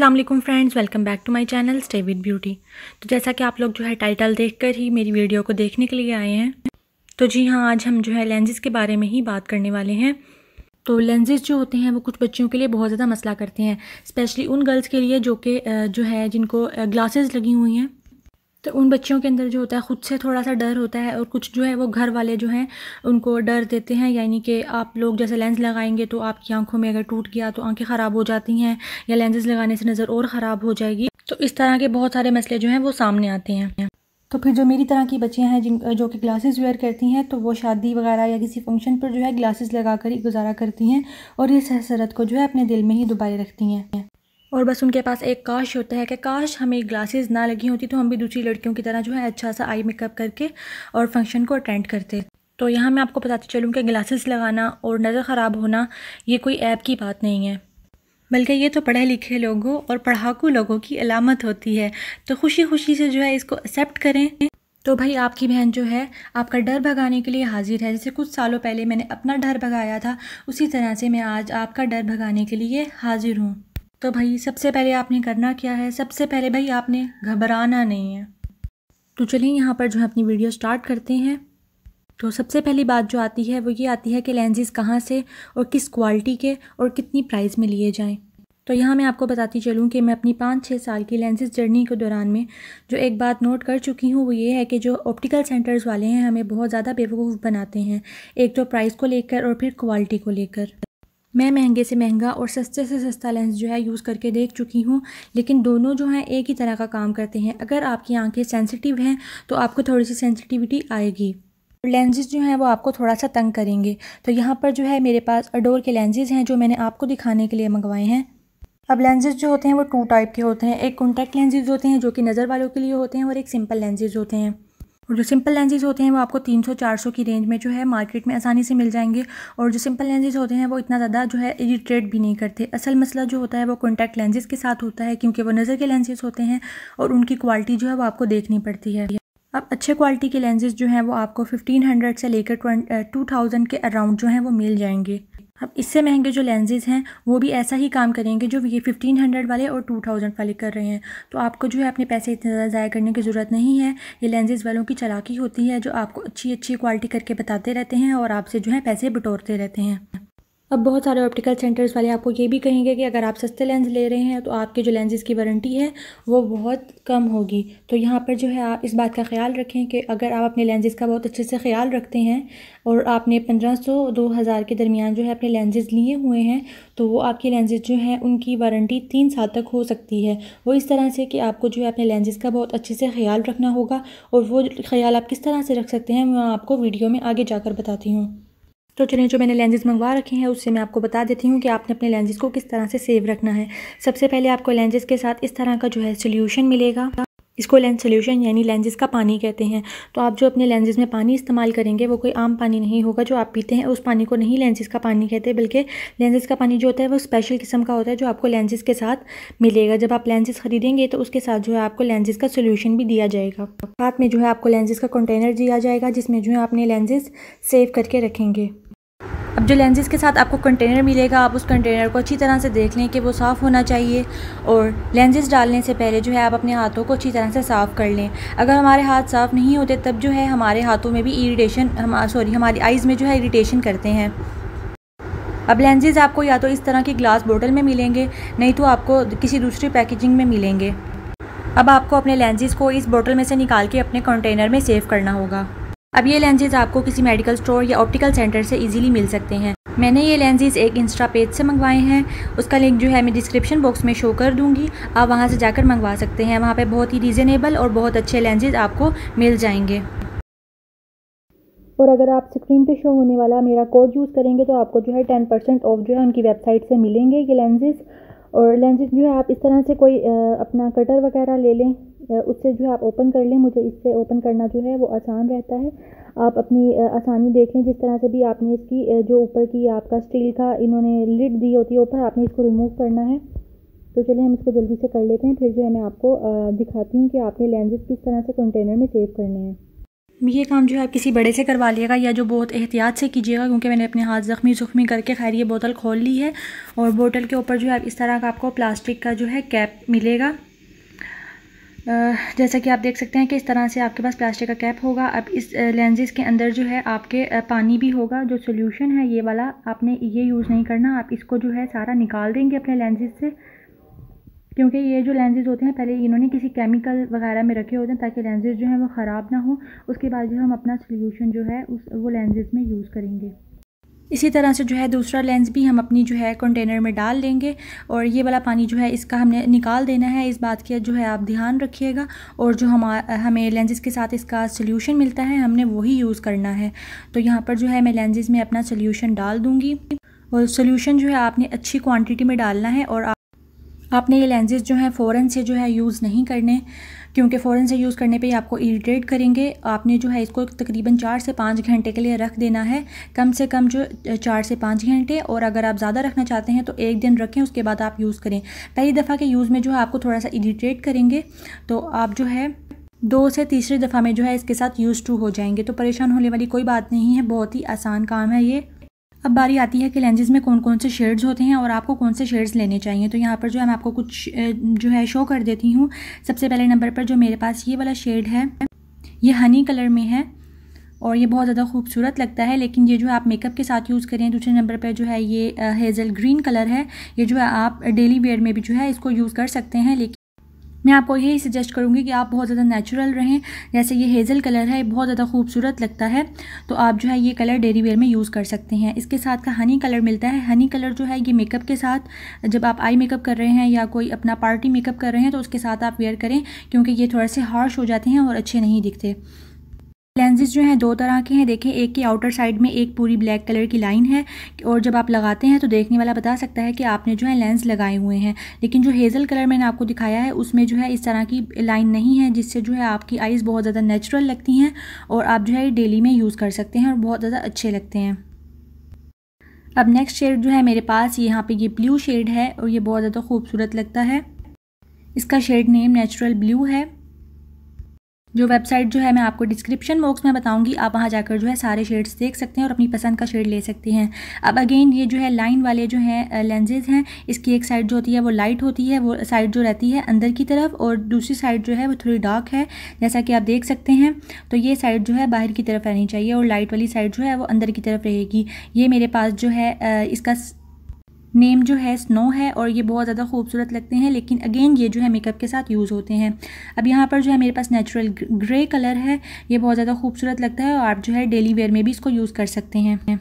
अल्लाम friends welcome back to my channel stay with beauty तो जैसा कि आप लोग जो है टाइटल देखकर ही मेरी वीडियो को देखने के लिए आए हैं तो जी हाँ आज हम जो है लेंजेस के बारे में ही बात करने वाले हैं तो लेंजेज़ जो होते हैं वो कुछ बच्चियों के लिए बहुत ज़्यादा मसला करते हैं स्पेशली उन गर्ल्स के लिए जो कि जो है जिनको ग्लासेस लगी हुई हैं तो उन बच्चियों के अंदर जो होता है ख़ुद से थोड़ा सा डर होता है और कुछ जो है वो घर वाले जो हैं उनको डर देते हैं यानी कि आप लोग जैसे लेंस लगाएंगे तो आपकी आंखों में अगर टूट गया तो आंखें ख़राब हो जाती हैं या लेंसेज लगाने से नज़र और ख़राब हो जाएगी तो इस तरह के बहुत सारे मसले जो हैं वो सामने आते हैं तो फिर जो मेरी तरह की बच्चियाँ हैं जिन जो कि ग्लासेस वेयर करती हैं तो वो शादी वगैरह या किसी फंक्शन पर जो है ग्लासेस लगा कर ही गुजारा करती हैं और इस हसरत को जो है अपने दिल में ही दुबारे रखती हैं और बस उनके पास एक काश होता है कि काश हमें ग्लासेस ना लगी होती तो हम भी दूसरी लड़कियों की तरह जो है अच्छा सा आई मेकअप करके और फंक्शन को अटेंड करते तो यहाँ मैं आपको बताती चलूँ कि ग्लासेस लगाना और नज़र ख़राब होना ये कोई ऐप की बात नहीं है बल्कि ये तो पढ़े लिखे लोगों और पढ़ाकू लोगों की अलामत होती है तो खुशी खुशी से जो है इसको एक्सेप्ट करें तो भाई आपकी बहन जो है आपका डर भगाने के लिए हाजिर है जैसे कुछ सालों पहले मैंने अपना डर भगाया था उसी तरह से मैं आज आपका डर भगाने के लिए हाजिर हूँ तो भाई सबसे पहले आपने करना क्या है सबसे पहले भाई आपने घबराना नहीं है तो चलिए यहाँ पर जो है अपनी वीडियो स्टार्ट करते हैं तो सबसे पहली बात जो आती है वो ये आती है कि लेंजेस कहाँ से और किस क्वालिटी के और कितनी प्राइस में लिए जाएँ तो यहाँ मैं आपको बताती चलूँ कि मैं अपनी पाँच छः साल की लेंसेज जर्नी के दौरान में जो एक बात नोट कर चुकी हूँ वो ये है कि जो ऑप्टिकल सेंटर्स वाले हैं हमें बहुत ज़्यादा बेवकूफ़ बनाते हैं एक तो प्राइस को लेकर और फिर क्वालिटी को लेकर मैं महंगे से महंगा और सस्ते से सस्ता लेंस जो है यूज़ करके देख चुकी हूँ लेकिन दोनों जो हैं एक ही तरह का काम करते हैं अगर आपकी आंखें सेंसिटिव हैं तो आपको थोड़ी सी सेंसिटिविटी आएगी लेंजेज़ जो हैं वो आपको थोड़ा सा तंग करेंगे तो यहाँ पर जो है मेरे पास अडोर के लेंजेज़ हैं जो मैंने आपको दिखाने के लिए मंगवाए हैं अब लेंजेज़ जो होते हैं वो टू टाइप के होते हैं एक कॉन्टैक्ट लेंजेज़ होते हैं जो कि नज़र वालों के लिए होते हैं और एक सिंपल लेंजेज़ होते हैं और जो सिंपल लेंजेज़ होते हैं वो आपको 300-400 की रेंज में जो है मार्केट में आसानी से मिल जाएंगे और जो सिंपल लेंजेज़ होते हैं वो इतना ज़्यादा जो है इरीट्रेट भी नहीं करते असल मसला जो होता है वो कॉन्टैक्ट लेंजेज के साथ होता है क्योंकि वो नज़र के लेंसेज होते हैं और उनकी क्वालिटी जो है वो आपको देखनी पड़ती है अब अच्छे क्वालिटी के लेंजेज़ जो हैं वो आपको फिफ्टीन से लेकर 2000 के अराउंड जो हैं वो मिल जाएंगे अब इससे महंगे जो लेंजेज हैं वो भी ऐसा ही काम करेंगे जो ये फिफ्टीन हंड्रेड वाले और टू थाउजेंड वाले कर रहे हैं तो आपको जो है अपने पैसे इतने ज़्यादा ज़ाय करने की ज़रूरत नहीं है ये लेंजेज वालों की चलाकी होती है जो आपको अच्छी अच्छी क्वालिटी करके बताते रहते हैं और आपसे जो है पैसे बटोरते रहते हैं अब बहुत सारे ऑप्टिकल सेंटर्स वाले आपको ये भी कहेंगे कि अगर आप सस्ते लेंस ले रहे हैं तो आपके जो लेंसेज की वारंटी है वो बहुत कम होगी तो यहाँ पर जो है आप इस बात का ख्याल रखें कि अगर आप अपने लेंसेज का बहुत अच्छे से ख्याल रखते हैं और आपने पंद्रह सौ दो हज़ार के दरमियान जो है अपने लेंसेज लिए हुए हैं तो वो आपके लेंसेज जो हैं उनकी वारंटी तीन साल तक हो सकती है वो इस तरह से कि आपको जो है अपने लेंसेज का बहुत अच्छे से ख्याल रखना होगा और वो ख्याल आप किस तरह से रख सकते हैं मैं आपको वीडियो में आगे जाकर बताती हूँ तो चलिए जो मैंने लेंजेज़ मंगवा रखे हैं उससे मैं आपको बता देती हूँ कि आपने अपने लेंजेज़ को किस तरह से सेव रखना है सबसे पहले आपको लेंजेस के साथ इस तरह का जो है सोल्यूशन मिलेगा इसको लेंस सोल्यूशन यानी लेंजेस का पानी कहते हैं तो आप जो अपने लेंजेज़ में पानी इस्तेमाल करेंगे वो कोई आम पानी नहीं होगा जो आप पीते हैं उस पानी को नहीं लेंजेस का पानी कहते बल्कि लेंजेस का पानी जो होता है वो स्पेशल किस्म का होता है जो आपको लेंजेस के साथ मिलेगा जब आप लेंजेस खरीदेंगे तो उसके साथ जो है आपको लेंजेस का सोल्यूशन भी दिया जाएगा साथ में जो है आपको लेंजेस का कंटेनर दिया जाएगा जिसमें जो है आपने लेंजेस सेव करके रखेंगे अब जो लेंसेज के साथ आपको कंटेनर मिलेगा आप उस कंटेनर को अच्छी तरह से देख लें कि वो साफ़ होना चाहिए और लेंसेज डालने से पहले जो है आप अपने हाथों को अच्छी तरह से साफ़ कर लें अगर हमारे हाथ साफ़ नहीं होते तब जो है हमारे हाथों में भी इरीटेशन हम सॉरी हमारी आइज़ में जो है इरीटेशन करते हैं अब लेंसेज आपको या तो इस तरह की ग्लास बोटल में मिलेंगे नहीं तो आपको किसी दूसरी पैकेजिंग में मिलेंगे अब आपको अपने लेंसेज को इस बोटल में से निकाल के अपने कंटेनर में सेव करना होगा अब ये लेंजेज आपको किसी मेडिकल स्टोर या ऑप्टिकल सेंटर से इजीली मिल सकते हैं मैंने ये लेंजेज एक इंस्टा पेज से मंगवाए हैं उसका लिंक जो है मैं डिस्क्रिप्शन बॉक्स में शो कर दूंगी आप वहाँ से जाकर मंगवा सकते हैं वहाँ पर बहुत ही रीज़नेबल और बहुत अच्छे लेंजेज आपको मिल जाएंगे और अगर आप स्क्रीन पे शो होने वाला मेरा कोड यूज़ करेंगे तो आपको जो है टेन परसेंट ऑफ जो है उनकी वेबसाइट से मिलेंगे ये लेंसेज और लेंसेज जो है आप इस तरह से कोई अपना कटर वगैरह ले लें उससे जो है आप ओपन कर लें मुझे इससे ओपन करना जो है वो आसान रहता है आप अपनी आसानी देख लें जिस तरह से भी आपने इसकी जो ऊपर की आपका स्टील का इन्होंने लिड दी होती है ऊपर आपने इसको रिमूव करना है तो चलिए हम इसको जल्दी से कर लेते हैं फिर जो है मैं आपको दिखाती हूँ कि आपने लेंजेस किस तरह से कंटेनर में सेव करने हैं ये काम जो है आप किसी बड़े से करवा लिएगा या जो बहुत एहतियात से कीजिएगा क्योंकि मैंने अपने हाथ ज़ख्मी ज़ुख्मी करके खैर ये बोतल खोल ली है और बोतल के ऊपर जो है इस तरह का आपको प्लास्टिक का जो है कैप मिलेगा जैसा कि आप देख सकते हैं कि इस तरह से आपके पास प्लास्टिक का कैप होगा अब इस लेंजेज़ के अंदर जो है आपके पानी भी होगा जो सोल्यूशन है ये वाला आपने ये यूज़ नहीं करना आप इसको जो है सारा निकाल देंगे अपने लेंजेज़ से क्योंकि ये जो लेंजेज़ होते हैं पहले इन्होंने किसी केमिकल वगैरह में रखे होते हैं ताकि लेंजेज जो हैं वो ख़राब ना हो उसके बाद जो हम अपना सोल्यूशन जो है उस वो लेंजेज़ में यूज़ करेंगे इसी तरह से जो है दूसरा लेंस भी हम अपनी जो है कंटेनर में डाल लेंगे और ये वाला पानी जो है इसका हमने निकाल देना है इस बात की जो है आप ध्यान रखिएगा और जो हम हमें लेंजेस के साथ इसका सोल्यूशन मिलता है हमने वही यूज़ करना है तो यहाँ पर जो है मैं लेंजेज़ में अपना सोल्यूशन डाल दूँगी और सोल्यूशन जो है आपने अच्छी क्वान्टिटी में डालना है और आपने ये लेंजेज़ जो है फ़ौरन से जो है यूज़ नहीं करने क्योंकि फ़ौरन से यूज़ करने पे आपको इरीटेट करेंगे आपने जो है इसको तकरीबन चार से पाँच घंटे के लिए रख देना है कम से कम जो चार से पाँच घंटे और अगर आप ज़्यादा रखना चाहते हैं तो एक दिन रखें उसके बाद आप यूज़ करें पहली दफ़ा के यूज़ में जो है आपको थोड़ा सा इरीटेट करेंगे तो आप जो है दो से तीसरी दफ़ा में जो है इसके साथ यूज़ टू हो जाएंगे तो परेशान होने वाली कोई बात नहीं है बहुत ही आसान काम है ये अब बारी आती है कि लेंजेज़ में कौन कौन से शेड्स होते हैं और आपको कौन से शेड्स लेने चाहिए तो यहाँ पर जो है मैं आपको कुछ जो है शो कर देती हूँ सबसे पहले नंबर पर जो मेरे पास ये वाला शेड है ये हनी कलर में है और ये बहुत ज़्यादा खूबसूरत लगता है लेकिन ये जो आप मेकअप के साथ यूज़ करें दूसरे नंबर पर जो है ये हेज़ल ग्रीन कलर है ये जो है आप डेली वेयर में भी जो है इसको यूज़ कर सकते हैं लेकिन मैं आपको यही सजेस्ट करूँगी कि आप बहुत ज़्यादा नेचुरल रहें जैसे ये हेज़ल कलर है बहुत ज़्यादा खूबसूरत लगता है तो आप जो है ये कलर डेरी वेयर में यूज़ कर सकते हैं इसके साथ का हनी कलर मिलता है हनी कलर जो है ये मेकअप के साथ जब आप आई मेकअप कर रहे हैं या कोई अपना पार्टी मेकअप कर रहे हैं तो उसके साथ आप वेयर करें क्योंकि ये थोड़ा से हार्श हो जाते हैं और अच्छे नहीं दिखते लेंजेज़ जो हैं दो तरह के हैं देखें एक की आउटर साइड में एक पूरी ब्लैक कलर की लाइन है और जब आप लगाते हैं तो देखने वाला बता सकता है कि आपने जो है लेंस लगाए हुए हैं लेकिन जो हेज़ल कलर मैंने आपको दिखाया है उसमें जो है इस तरह की लाइन नहीं है जिससे जो है आपकी आइज़ बहुत ज़्यादा नेचुरल लगती हैं और आप जो है डेली में यूज़ कर सकते हैं और बहुत ज़्यादा अच्छे लगते हैं अब नेक्स्ट शेड जो है मेरे पास यहाँ पर ये ब्लू शेड है और ये बहुत ज़्यादा खूबसूरत लगता है इसका शेड नेम नेचुरल ब्लू है जो वेबसाइट जो है मैं आपको डिस्क्रिप्शन बॉक्स में बताऊंगी आप वहाँ जाकर जो है सारे शेड्स देख सकते हैं और अपनी पसंद का शेड ले सकते हैं अब अगेन ये जो है लाइन वाले जो हैं लेंजेज़ हैं इसकी एक साइड जो होती है वो लाइट होती है वो साइड जो रहती है अंदर की तरफ और दूसरी साइड जो है वो थोड़ी डार्क है जैसा कि आप देख सकते हैं तो ये साइड जो है बाहर की तरफ रहनी चाहिए और लाइट वाली साइड जो है वो अंदर की तरफ रहेगी ये मेरे पास जो है इसका नेम जो है स्नो है और ये बहुत ज़्यादा खूबसूरत लगते हैं लेकिन अगेन ये जो है मेकअप के साथ यूज़ होते हैं अब यहाँ पर जो है मेरे पास नेचुरल ग्रे कलर है ये बहुत ज़्यादा खूबसूरत लगता है और आप जो है डेली वेयर में भी इसको यूज़ कर सकते हैं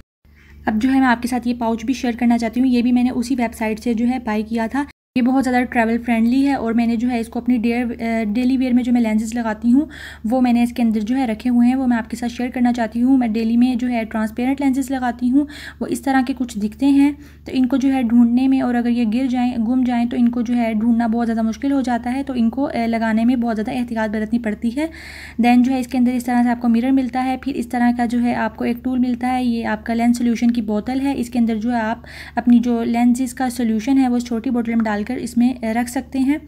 अब जो है मैं आपके साथ ये पाउच भी शेयर करना चाहती हूँ ये भी मैंने उसी वेबसाइट से जो है बाई किया था ये बहुत ज़्यादा ट्रैवल फ्रेंडली है और मैंने जो है इसको अपनी डेयर डेली वेयर में जो मैं लेंजेस लगाती हूँ वो मैंने इसके अंदर जो है रखे हुए हैं वो मैं आपके साथ शेयर करना चाहती हूँ मैं डेली में जो है ट्रांसपेरेंट लेंजेस लगाती हूँ वो इस तरह के कुछ दिखते हैं तो इनको जो है ढूंढने में और अगर ये गिर जाएँ गुम जाएँ तो इनको जो है ढूंढना बहुत ज़्यादा मुश्किल हो जाता है तो इनको लगाने में बहुत ज़्यादा एहतियात बरतनी पड़ती है दैन जो है इसके अंदर इस तरह से आपको मिरर मिलता है फिर इस तरह का जो है आपको एक टूल मिलता है ये आपका लेंस सोल्यूशन की बोतल है इसके अंदर जो है आप अपनी जो लेंजेस का सोल्यूशन है वो छोटी बोटल में डाल डालकर इसमें रख सकते हैं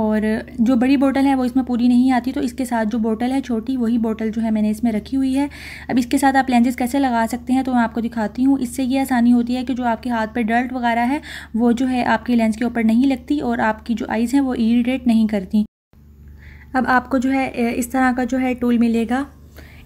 और जो बड़ी बोतल है वो इसमें पूरी नहीं आती तो इसके साथ जो बोतल है छोटी वही बोतल जो है मैंने इसमें रखी हुई है अब इसके साथ आप लेंजेस कैसे लगा सकते हैं तो मैं आपको दिखाती हूँ इससे ये आसानी होती है कि जो आपके हाथ पर डर्ट वगैरह है वो जो है आपके लेंस के ऊपर नहीं लगती और आपकी जो आइज़ हैं वो इरीटेट नहीं करती अब आपको जो है इस तरह का जो है टूल मिलेगा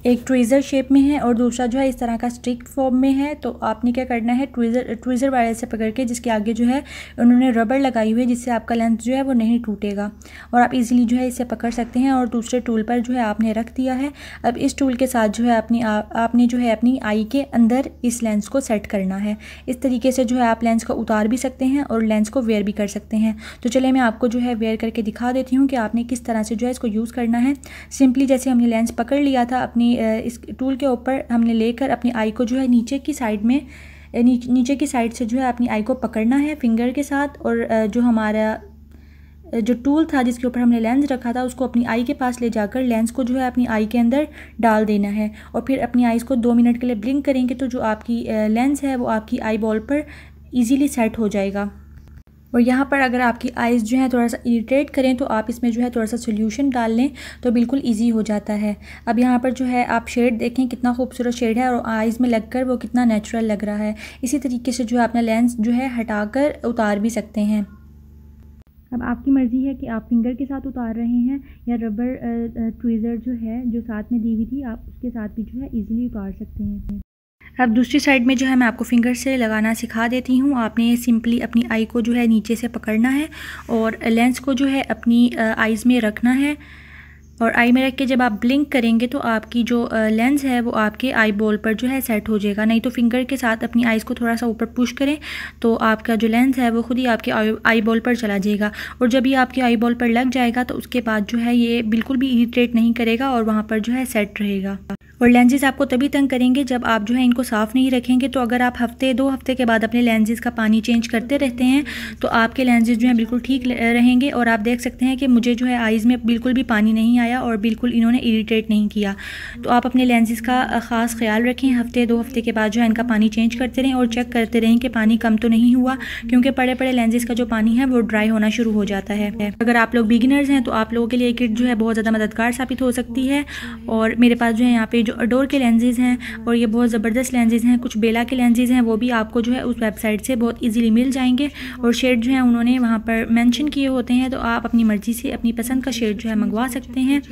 एक ट्वीज़र शेप में है और दूसरा जो है इस तरह का स्टिक फॉर्म में है तो आपने क्या करना है ट्विज़र ट्रीज़र वायर से पकड़ के जिसके आगे जो है उन्होंने रबड़ लगाई हुई है जिससे आपका लेंस जो है वो नहीं टूटेगा और आप इजीली जो है इसे पकड़ सकते हैं और दूसरे टूल पर जो है आपने रख दिया है अब इस टूल के साथ जो है अपनी आपने जो है अपनी आई के अंदर इस लेंस को सेट करना है इस तरीके से जो है आप लेंस को उतार भी सकते हैं और लेंस को वेयर भी कर सकते हैं तो चलिए मैं आपको जो है वेयर करके दिखा देती हूँ कि आपने किस तरह से जो है इसको यूज़ करना है सिंपली जैसे हमने लेंस पकड़ लिया था अपनी इस टूल के ऊपर हमने लेकर अपनी आई को जो है नीचे की साइड में नीचे की साइड से जो है अपनी आई को पकड़ना है फिंगर के साथ और जो हमारा जो टूल था जिसके ऊपर हमने लेंस रखा था उसको अपनी आई के पास ले जाकर लेंस को जो है अपनी आई के अंदर डाल देना है और फिर अपनी आईज़ को दो मिनट के लिए ब्लिंक करेंगे तो जो आपकी लेंस है वो आपकी आई बॉल पर ईज़िली सेट हो जाएगा और यहाँ पर अगर आपकी आइज़ जो है थोड़ा सा इरीटेट करें तो आप इसमें जो है थोड़ा सा सोल्यूशन डाल लें तो बिल्कुल ईजी हो जाता है अब यहाँ पर जो है आप शेड देखें कितना खूबसूरत शेड है और आइज़ में लग कर वो कितना नेचुरल लग रहा है इसी तरीके से जो है अपना लेंस जो है हटा कर उतार भी सकते हैं अब आपकी मर्ज़ी है कि आप फिंगर के साथ उतार रहे हैं या रबर ट्वीज़र जो है जो साथ में दी हुई थी आप उसके साथ भी जो है ईज़िली उतार सकते हैं अब दूसरी साइड में जो है मैं आपको फिंगर से लगाना सिखा देती हूँ आपने सिंपली अपनी आई को जो है नीचे से पकड़ना है और लेंस को जो है अपनी आइज़ में रखना है और आई में रख के जब आप ब्लिंक करेंगे तो आपकी जो लेंस है वो आपके आई बॉल पर जो है सेट हो जाएगा नहीं तो फिंगर के साथ अपनी आइज़ को थोड़ा सा ऊपर पुश करें तो आपका जो लेंस है वो खुद ही आपके आई बॉल पर चला जाएगा और जब ये आपके आई बॉल पर लग जाएगा तो उसके बाद जो है ये बिल्कुल भी इरीटेट नहीं करेगा और वहाँ पर जो है सेट रहेगा और लेंजेज आपको तभी तंग करेंगे जब आप जो है इनको साफ़ नहीं रखेंगे तो अगर आप हफ्ते दो हफ्ते के बाद अपने लेंजेस का पानी चेंज करते रहते हैं तो आपके लेंजेस जो है बिल्कुल ठीक रहेंगे और आप देख सकते हैं कि मुझे जो है आइज़ में बिल्कुल भी पानी नहीं आया और बिल्कुल इन्होंने इरीटेट नहीं किया तो आप अपने लेंजेस का ख़ास ख्याल रखें हफ्ते दो हफ्ते के बाद जो है इनका पानी चेंज करते रहें और चेक करते रहें कि पानी कम तो नहीं हुआ क्योंकि बड़े बड़े लेंजेस का जो पानी है वो ड्राई होना शुरू हो जाता है अगर आप लोग बिगिनर्स हैं तो आप लोगों के लिए किट जो है बहुत ज़्यादा मददगार साबित हो सकती है और मेरे पास जो है यहाँ पे जो अडोर के लेंजेज़ हैं और ये बहुत ज़बरदस्त लेंजेज़ हैं कुछ बेला के लेंजेज़ हैं वो भी आपको जो है उस वेबसाइट से बहुत ईजीली मिल जाएंगे और शेड जो है उन्होंने वहाँ पर मैंशन किए होते हैं तो आप अपनी मर्ज़ी से अपनी पसंद का शेड जो है मंगवा सकते हैं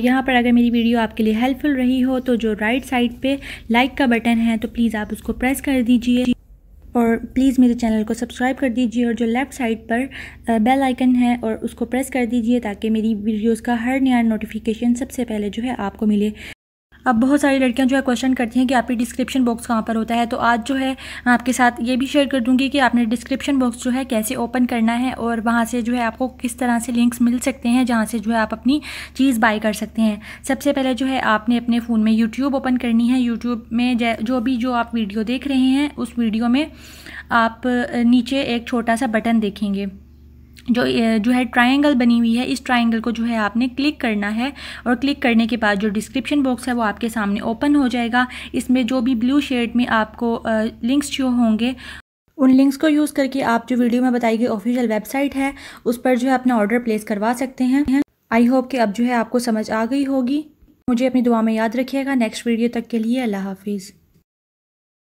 यहाँ पर अगर मेरी वीडियो आपके लिए हेल्पफुल रही हो तो जो राइट साइड पे लाइक का बटन है तो प्लीज़ आप उसको प्रेस कर दीजिए और प्लीज़ मेरे चैनल को सब्सक्राइब कर दीजिए और जो लेफ़्ट साइड पर बेल आइकन है और उसको प्रेस कर दीजिए ताकि मेरी वीडियोस का हर नया नोटिफिकेशन सबसे पहले जो है आपको मिले अब बहुत सारी लड़कियां जो है क्वेश्चन करती हैं कि आपकी डिस्क्रिप्शन बॉक्स कहाँ पर होता है तो आज जो है मैं आपके साथ ये भी शेयर कर दूँगी कि आपने डिस्क्रिप्शन बॉक्स जो है कैसे ओपन करना है और वहाँ से जो है आपको किस तरह से लिंक्स मिल सकते हैं जहाँ से जो है आप अपनी चीज़ बाई कर सकते हैं सबसे पहले जो है आपने अपने फ़ोन में यूट्यूब ओपन करनी है यूट्यूब में जो भी जो आप वीडियो देख रहे हैं उस वीडियो में आप नीचे एक छोटा सा बटन देखेंगे जो जो है ट्रायंगल बनी हुई है इस ट्रायंगल को जो है आपने क्लिक करना है और क्लिक करने के बाद जो डिस्क्रिप्शन बॉक्स है वो आपके सामने ओपन हो जाएगा इसमें जो भी ब्लू शेड में आपको लिंक्स जो होंगे उन लिंक्स को यूज़ करके आप जो वीडियो में बताई गई ऑफिशियल वेबसाइट है उस पर जो है अपना ऑर्डर प्लेस करवा सकते हैं आई होप कि अब जो है आपको समझ आ गई होगी मुझे अपनी दुआ में याद रखिएगा नेक्स्ट वीडियो तक के लिए अल्लाह हाफिज़